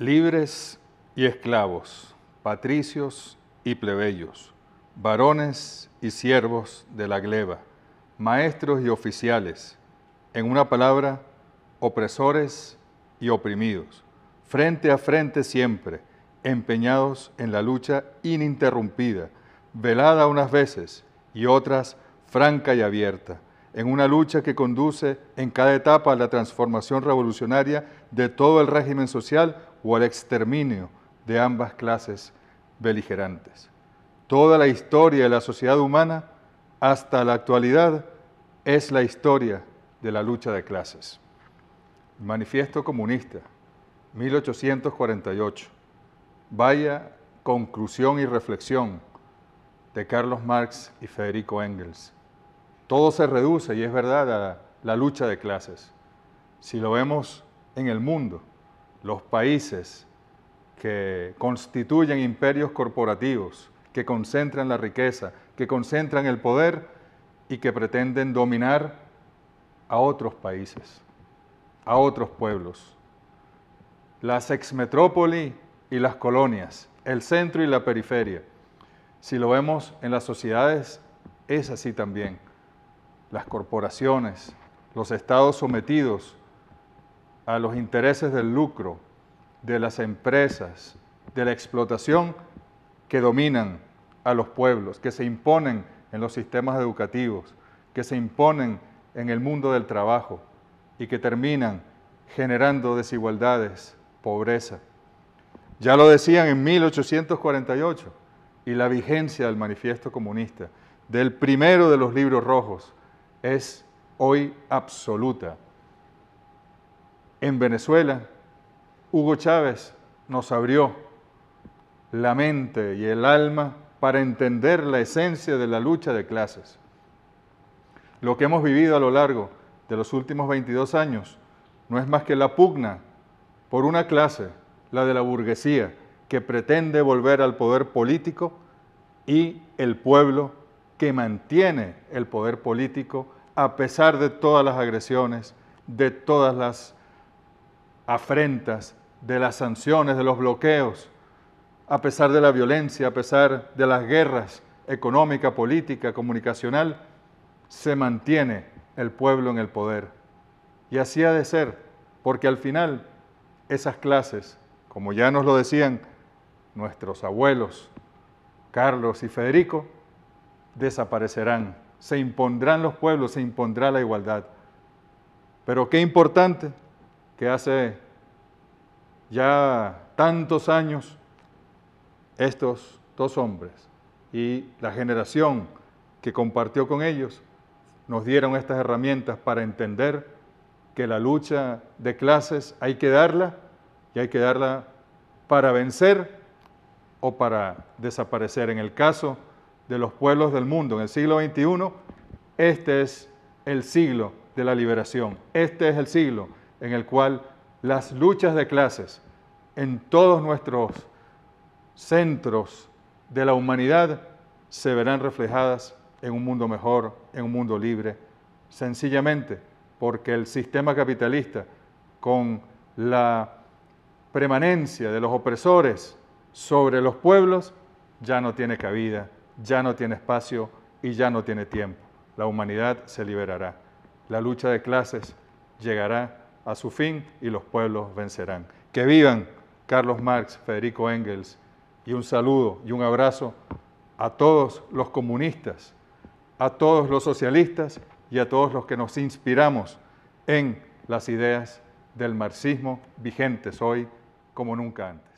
libres y esclavos, patricios y plebeyos, varones y siervos de la gleba, maestros y oficiales, en una palabra, opresores y oprimidos, frente a frente siempre, empeñados en la lucha ininterrumpida, velada unas veces y otras franca y abierta, en una lucha que conduce en cada etapa a la transformación revolucionaria de todo el régimen social o al exterminio de ambas clases beligerantes. Toda la historia de la sociedad humana hasta la actualidad es la historia de la lucha de clases. Manifiesto Comunista, 1848. Vaya conclusión y reflexión de Carlos Marx y Federico Engels. Todo se reduce, y es verdad, a la lucha de clases. Si lo vemos en el mundo, los países que constituyen imperios corporativos, que concentran la riqueza, que concentran el poder y que pretenden dominar a otros países, a otros pueblos. Las exmetrópoli y las colonias, el centro y la periferia. Si lo vemos en las sociedades, es así también. Las corporaciones, los estados sometidos a los intereses del lucro, de las empresas, de la explotación que dominan a los pueblos, que se imponen en los sistemas educativos, que se imponen en el mundo del trabajo y que terminan generando desigualdades, pobreza. Ya lo decían en 1848 y la vigencia del manifiesto comunista, del primero de los libros rojos, es hoy absoluta. En Venezuela, Hugo Chávez nos abrió la mente y el alma para entender la esencia de la lucha de clases. Lo que hemos vivido a lo largo de los últimos 22 años no es más que la pugna por una clase, la de la burguesía, que pretende volver al poder político y el pueblo que mantiene el poder político a pesar de todas las agresiones, de todas las afrentas, de las sanciones, de los bloqueos, a pesar de la violencia, a pesar de las guerras económica, política, comunicacional, se mantiene el pueblo en el poder. Y así ha de ser, porque al final esas clases, como ya nos lo decían nuestros abuelos, Carlos y Federico, desaparecerán, se impondrán los pueblos, se impondrá la igualdad. Pero qué importante que hace ya tantos años estos dos hombres y la generación que compartió con ellos nos dieron estas herramientas para entender que la lucha de clases hay que darla y hay que darla para vencer o para desaparecer. En el caso de los pueblos del mundo, en el siglo XXI, este es el siglo de la liberación, este es el siglo en el cual las luchas de clases en todos nuestros centros de la humanidad se verán reflejadas en un mundo mejor, en un mundo libre, sencillamente porque el sistema capitalista, con la permanencia de los opresores sobre los pueblos, ya no tiene cabida, ya no tiene espacio y ya no tiene tiempo. La humanidad se liberará. La lucha de clases llegará a su fin y los pueblos vencerán. Que vivan Carlos Marx, Federico Engels y un saludo y un abrazo a todos los comunistas, a todos los socialistas y a todos los que nos inspiramos en las ideas del marxismo vigentes hoy como nunca antes.